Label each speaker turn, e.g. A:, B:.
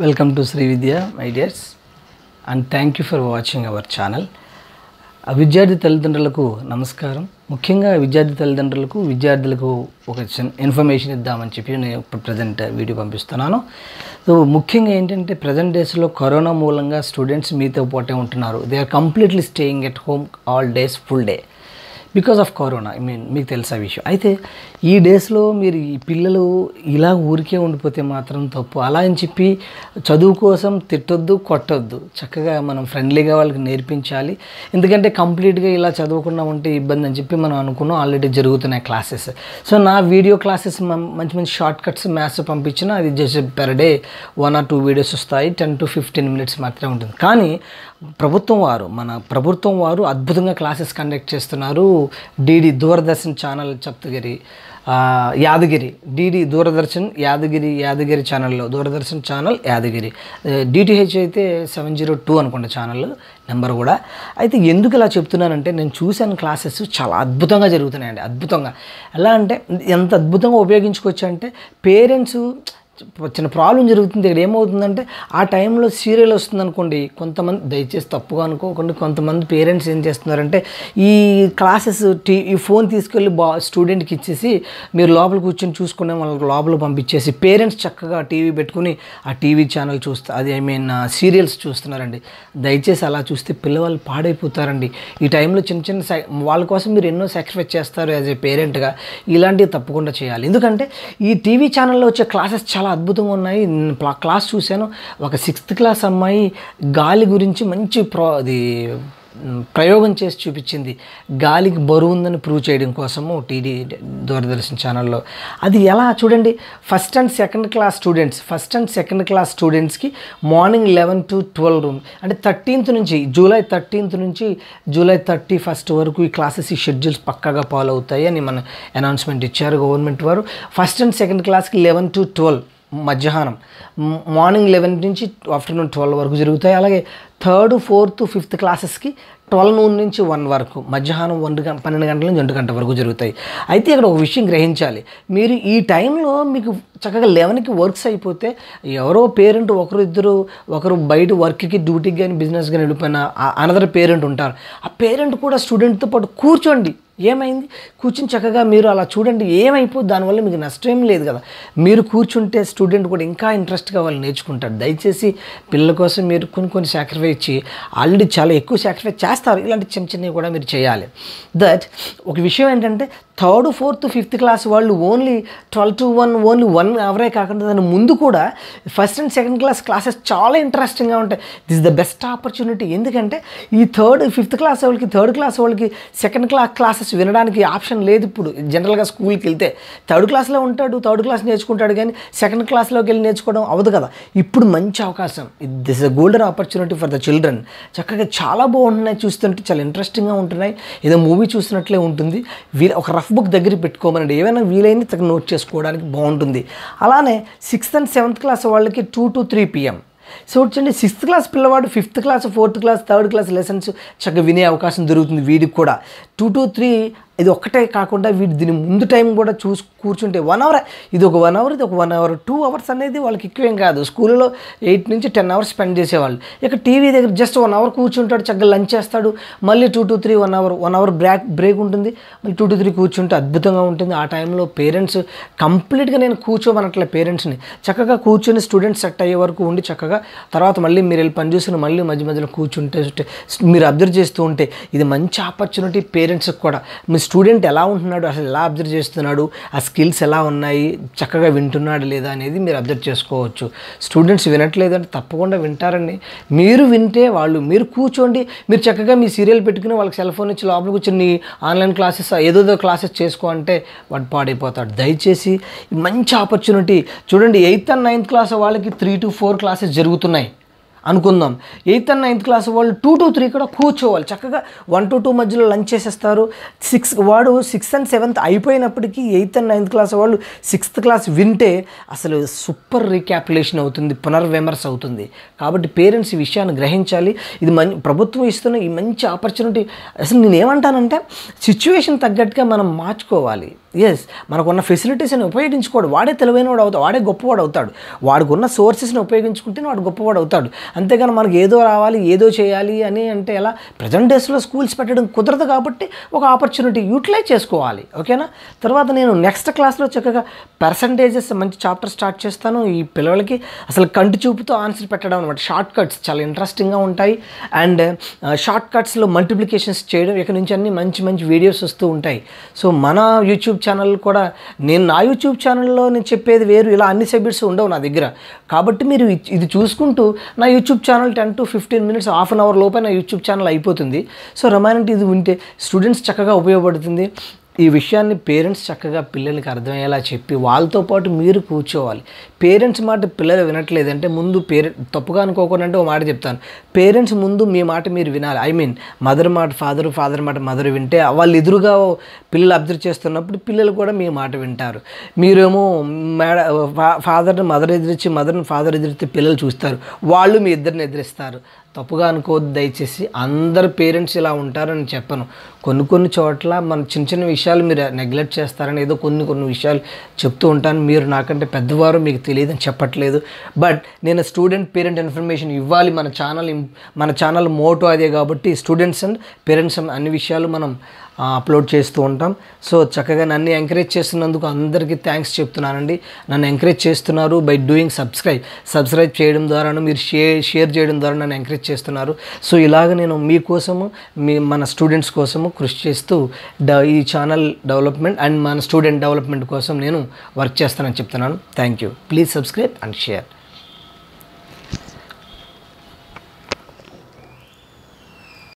A: welcome to Shri Vidya my dears and thank you for watching our channel విద్యార్థి తల్లిదండ్రులకు నమస్కారం ముఖ్యంగా విద్యార్థి తల్లిదండ్రులకు విద్యార్థులకు ఒక ఇన్ఫర్మేషన్ ఇద్దామని చెప్పి నేను ఇప్పుడు ప్రజెంట్ వీడియో పంపిస్తున్నాను సో ముఖ్యంగా ఏంటంటే ప్రజెంట్ డేస్లో కరోనా మూలంగా స్టూడెంట్స్ మీతో పాటే ఉంటున్నారు they are completely staying at home all days full day because of corona I mean మీకు తెలుసా విషయం అయితే ఈ డేస్లో మీరు ఈ పిల్లలు ఇలా ఊరికే ఉండిపోతే మాత్రం తప్పు అలా అని చెప్పి చదువు కోసం తిట్టొద్దు కొట్టొద్దు చక్కగా మనం ఫ్రెండ్లీగా వాళ్ళకి నేర్పించాలి ఎందుకంటే కంప్లీట్గా ఇలా చదవకుండా ఉంటే ఇబ్బంది అని చెప్పి మనం అనుకున్నాం ఆల్రెడీ జరుగుతున్నాయి క్లాసెస్ సో నా వీడియో క్లాసెస్ మంచి మంచి షార్ట్ కట్స్ మ్యాథ్స్ పంపించినా అది just per day one or two videos వస్తాయి టెన్ టు ఫిఫ్టీన్ మినిట్స్ మాత్రమే ఉంటుంది కానీ ప్రభుత్వం వారు మన ప్రభుత్వం వారు అద్భుతంగా క్లాసెస్ కండక్ట్ చేస్తున్నారు DD Doordarshan channel Saptagiri Yadagiri DD Doordarshan Yadagiri Yadagiri ఛానల్లో దూరదర్శన్ ఛానల్ యాదగిరి డిటిహెచ్ అయితే సెవెన్ జీరో టూ అనుకున్న ఛానల్ నెంబర్ కూడా అయితే ఎందుకు ఇలా చెప్తున్నానంటే నేను చూశాను క్లాసెస్ చాలా అద్భుతంగా జరుగుతున్నాయండి అద్భుతంగా ఎలా అంటే ఎంత అద్భుతంగా ఉపయోగించుకోవచ్చు అంటే పేరెంట్స్ చిన్న ప్రాబ్లం జరుగుతుంది ఇక్కడ ఏమవుతుందంటే ఆ టైంలో సీరియల్ వస్తుంది అనుకోండి కొంతమంది దయచేసి తప్పుగా అనుకోకుండా కొంతమంది పేరెంట్స్ ఏం చేస్తున్నారంటే ఈ క్లాసెస్ టీ ఈ ఫోన్ తీసుకెళ్ళి బా స్టూడెంట్కి ఇచ్చేసి మీరు లోపల కూర్చొని చూసుకునే వాళ్ళకి లోపల పంపించేసి పేరెంట్స్ చక్కగా టీవీ పెట్టుకుని ఆ టీవీ ఛానల్ చూస్తా అది ఐ మీన్ సీరియల్స్ చూస్తున్నారండి దయచేసి అలా చూస్తే పిల్లవాళ్ళు పాడైపోతారండి ఈ టైంలో చిన్న చిన్న వాళ్ళ కోసం మీరు ఎన్నో సాక్రిఫైస్ చేస్తారు యాజ్ ఏ పేరెంట్గా ఇలాంటివి తప్పకుండా చేయాలి ఎందుకంటే ఈ టీవీ ఛానల్లో వచ్చే క్లాసెస్ చాలా చాలా అద్భుతంగా ఉన్నాయి క్లాస్ చూశాను ఒక సిక్స్త్ క్లాస్ అమ్మాయి గాలి గురించి మంచి ప్రో అది ప్రయోగం చేసి చూపించింది గాలికి బరువు ఉందని ప్రూవ్ చేయడం కోసము టీడీ దూరదర్శన్ ఛానల్లో అది ఎలా చూడండి first and second class students first and second class స్టూడెంట్స్కి మార్నింగ్ లెవెన్ టు ట్వెల్వ్ రూమ్ అంటే థర్టీన్త్ నుంచి జూలై థర్టీన్త్ నుంచి జూలై థర్టీ ఫస్ట్ వరకు ఈ క్లాసెస్ ఈ షెడ్యూల్స్ పక్కాగా ఫాలో అవుతాయి అని మన అనౌన్స్మెంట్ ఇచ్చారు గవర్నమెంట్ వారు ఫస్ట్ అండ్ సెకండ్ క్లాస్కి లెవెన్ టు ట్వెల్వ్ మధ్యాహ్నం మార్నింగ్ లెవెన్ నుంచి ఆఫ్టర్నూన్ ట్వెల్వ్ వరకు జరుగుతాయి అలాగే థర్డ్ ఫోర్త్ ఫిఫ్త్ క్లాసెస్కి ట్వెల్వ్ నూన్ నుంచి వన్ వరకు మధ్యాహ్నం ఒంటి గంట పన్నెండు గంటల నుంచి ఒంటి గంట వరకు జరుగుతాయి అయితే ఇక్కడ ఒక విషయం గ్రహించాలి మీరు ఈ టైంలో మీకు చక్కగా లెవెన్కి వర్క్స్ అయిపోతే ఎవరో పేరెంట్ ఒకరు ఇద్దరు ఒకరు బయట వర్క్కి డ్యూటీకి కానీ బిజినెస్ కానీ వెళ్ళిపోయిన అనదర్ పేరెంట్ ఉంటారు ఆ పేరెంట్ కూడా స్టూడెంట్తో పాటు కూర్చోండి ఏమైంది కూర్చుని చక్కగా మీరు అలా చూడండి ఏమైపోదు దానివల్ల మీకు నష్టం ఏం లేదు కదా మీరు కూర్చుంటే స్టూడెంట్ కూడా ఇంకా ఇంట్రెస్ట్గా వాళ్ళు నేర్చుకుంటారు దయచేసి పిల్లల కోసం మీరు కొన్ని కొన్ని సాక్రిఫైస్ ఆల్రెడీ చాలా ఎక్కువ సాక్రిఫైస్ చేస్తారు ఇలాంటి చిన్న చిన్నవి కూడా మీరు చేయాలి దట్ ఒక విషయం ఏంటంటే థర్డ్ ఫోర్త్ ఫిఫ్త్ క్లాస్ వాళ్ళు only twelve to one only one అవరే కాకుండా దాని ముందు కూడా first and second class classes చాలా ఇంట్రెస్టింగ్గా ఉంటాయి దిస్ ద బెస్ట్ ఆపర్చునిటీ ఎందుకంటే ఈ థర్డ్ ఫిఫ్త్ క్లాస్ వాళ్ళకి థర్డ్ క్లాస్ వాళ్ళకి సెకండ్ క్లాస్ క్లాసెస్ వినడానికి ఆప్షన్ లేదు ఇప్పుడు జనరల్గా స్కూల్కి వెళ్తే థర్డ్ క్లాస్లో ఉంటాడు థర్డ్ క్లాస్ నేర్చుకుంటాడు కానీ సెకండ్ క్లాస్లోకి వెళ్ళి నేర్చుకోవడం అవదు కదా ఇప్పుడు మంచి అవకాశం this a golden opportunity for the children చక్కగా చాలా బాగుంటున్నాయి చూస్తుంటే చాలా ఇంట్రెస్టింగ్గా ఉంటున్నాయి ఏదో మూవీ చూసినట్లే ఉంటుంది వీళ్ళు ఒక రఫ్ బుక్ దగ్గర పెట్టుకోమనండి ఏమైనా వీలైంది తగ్గ నోట్ చేసుకోవడానికి బాగుంటుంది అలానే సిక్స్త్ అండ్ సెవెంత్ క్లాస్ వాళ్ళకి two to three PM so చూడండి సిక్స్త్ క్లాస్ పిల్లవాడు fifth class fourth class third class lessons చక్కగా వినే అవకాశం దొరుకుతుంది వీడికి కూడా టూ టు త్రీ ఇది ఒక్కటే కాకుండా వీటి దీని ముందు టైం కూడా చూసి కూర్చుంటే వన్ అవర్ ఇది ఒక వన్ అవర్ ఇది ఒక వన్ అవర్ టూ అవర్స్ అనేది వాళ్ళకి ఎక్కువేం కాదు స్కూల్లో ఎయిట్ నుంచి టెన్ అవర్స్ స్పెండ్ చేసేవాళ్ళు ఇక టీవీ దగ్గర జస్ట్ వన్ అవర్ కూర్చుంటాడు చక్కగా లంచ్ చేస్తాడు మళ్ళీ two to three one hour one hour break break ఉంటుంది మళ్ళీ టూ టు త్రీ కూర్చుంటే అద్భుతంగా ఉంటుంది ఆ టైంలో పేరెంట్స్ కంప్లీట్గా నేను కూర్చోమనట్లే పేరెంట్స్ని చక్కగా కూర్చొని స్టూడెంట్స్ సెట్ అయ్యే వరకు ఉండి చక్కగా తర్వాత మళ్ళీ మీరు వెళ్ళి పనిచేసుకుని మళ్ళీ మధ్య మధ్యలో కూర్చుంటే మీరు అబ్జర్వ్ చేస్తూ ఉంటే ఇది మంచి ఆపర్చునిటీ పేరెంట్స్కి కూడా మీ స్టూడెంట్ ఎలా ఉంటున్నాడు అసలు ఎలా అబ్జర్వ్ చేస్తున్నాడు ఆ స్కిల్స్ ఎలా ఉన్నాయి చక్కగా వింటున్నాడు లేదా అనేది మీరు అబ్జర్వ్ చేసుకోవచ్చు స్టూడెంట్స్ వినట్లేదు అంటే తప్పకుండా వింటారండి మీరు వింటే వాళ్ళు మీరు కూర్చోండి మీరు చక్కగా మీ సీరియల్ పెట్టుకుని వాళ్ళకి సెల్ ఫోన్ ఇచ్చి లోపలికి వచ్చి ఆన్లైన్ క్లాసెస్ ఏదోదో క్లాసెస్ చేసుకో అంటే వాడు పాడైపోతాడు దయచేసి మంచి ఆపర్చునిటీ చూడండి ఎయిత్ అండ్ నైన్త్ క్లాస్ వాళ్ళకి త్రీ టు ఫోర్ క్లాసెస్ జరుగుతున్నాయి అనుకుందాం ఎయిత్ అండ్ నైన్త్ క్లాస్ వాళ్ళు టూ టు త్రీ కూడా కూర్చోవాలి చక్కగా వన్ టు టూ మధ్యలో లంచ్ చేసేస్తారు సిక్స్ వాడు సిక్స్త్ అండ్ సెవెంత్ అయిపోయినప్పటికీ ఎయిత్ అండ్ నైన్త్ క్లాస్ వాళ్ళు సిక్స్త్ క్లాస్ వింటే అసలు సూపర్ రీక్యాపులేషన్ అవుతుంది పునర్విమర్శ అవుతుంది కాబట్టి పేరెంట్స్ ఈ విషయాన్ని గ్రహించాలి ఇది మం ప్రభుత్వం ఇస్తున్న ఈ మంచి ఆపర్చునిటీ అసలు నేను ఏమంటానంటే సిచ్యువేషన్ తగ్గట్టుగా మనం మార్చుకోవాలి ఎస్ మనకున్న ఫెసిలిటీస్ని ఉపయోగించుకోడు వాడే తెలివైన వాడు అవుతాడు వాడే గొప్పవాడు అవుతాడు వాడికి ఉన్న సోర్సెస్ని ఉపయోగించుకుంటేనే వాడు గొప్పవాడు అవుతాడు అంతేగాని మనకి ఏదో రావాలి ఏదో చేయాలి అని అంటే ఎలా ప్రజెంట్ డేస్లో స్కూల్స్ పెట్టడం కుదరదు కాబట్టి ఒక ఆపర్చునిటీ యూటిలైజ్ చేసుకోవాలి ఓకేనా తర్వాత నేను నెక్స్ట్ క్లాస్లో చక్కగా పర్సంటేజెస్ మంచి చాప్టర్ స్టార్ట్ చేస్తాను ఈ పిల్లలకి అసలు కంటి చూపుతో ఆన్సర్ పెట్టడం అనమాట షార్ట్ కట్స్ చాలా ఇంట్రెస్టింగ్గా ఉంటాయి అండ్ షార్ట్ కట్స్లో మల్టిప్లికేషన్స్ చేయడం ఇక నుంచి అన్ని మంచి మంచి వీడియోస్ వస్తూ ఉంటాయి సో మన యూట్యూబ్ ఛానల్ కూడా నేను నా యూట్యూబ్ ఛానల్లో నేను చెప్పేది వేరు ఇలా అన్ని సబ్జెక్ట్స్ ఉండవు నా దగ్గర కాబట్టి మీరు ఇది చూసుకుంటూ నా YouTube channel ten to fifteen minutes half an hour లోపే నా యూట్యూబ్ ఛానల్ అయిపోతుంది సో రమాయణ ఇది ఉంటే స్టూడెంట్స్ చక్కగా ఉపయోగపడుతుంది ఈ విషయాన్ని పేరెంట్స్ చక్కగా పిల్లలకి అర్థమయ్యేలా చెప్పి వాళ్ళతో పాటు మీరు కూర్చోవాలి పేరెంట్స్ మాట పిల్లలు వినట్లేదంటే ముందు పేరెంట్ తప్పుగా అనుకోకుండా అంటే ఒక మాట చెప్తాను పేరెంట్స్ ముందు మీ మాట మీరు వినాలి ఐ మీన్ మదర్ మాట ఫాదర్ ఫాదర్ మాట మదర్ వింటే వాళ్ళు ఎదురుగా పిల్లలు అబ్జర్వ్ చేస్తున్నప్పుడు పిల్లలు కూడా మీ మాట వింటారు మీరేమో మేడ ఫాదర్ని మదర్ ఎదిరించి మదర్ని ఫాదర్ ఎదిరిస్తే పిల్లలు చూస్తారు వాళ్ళు మీ ఇద్దరిని ఎదిరిస్తారు తప్పుగా అనుకోవద్దు దయచేసి అందరు పేరెంట్స్ ఇలా ఉంటారని చెప్పను కొన్ని కొన్ని చోట్ల మన చిన్న చిన్న విషయాలు విషయాలు మీరు నెగ్లెక్ట్ చేస్తారని ఏదో కొన్ని కొన్ని విషయాలు చెప్తూ ఉంటాను మీరు నాకంటే పెద్దవారు మీకు తెలియదని చెప్పట్లేదు బట్ నేను స్టూడెంట్ పేరెంట్ ఇన్ఫర్మేషన్ ఇవ్వాలి మన ఛానల్ మన ఛానల్ మోటో అదే కాబట్టి స్టూడెంట్స్ అండ్ పేరెంట్స్ అన్ని విషయాలు మనం అప్లోడ్ చేస్తూ ఉంటాం సో చక్కగా నన్ను ఎంకరేజ్ చేస్తున్నందుకు అందరికీ థ్యాంక్స్ చెప్తున్నానండి నన్ను ఎంకరేజ్ చేస్తున్నారు బై డూయింగ్ సబ్స్క్రైబ్ సబ్స్క్రైబ్ చేయడం ద్వారాను మీరు షేర్ షేర్ చేయడం ద్వారా నన్ను ఎంకరేజ్ చేస్తున్నారు సో ఇలాగ నేను మీకోసము మీ మన స్టూడెంట్స్ కోసము కృషి చేస్తూ ఈ ఛానల్ డెవలప్మెంట్ అండ్ మన స్టూడెంట్ డెవలప్మెంట్ కోసం నేను వర్క్ చేస్తానని చెప్తున్నాను thank you please subscribe and share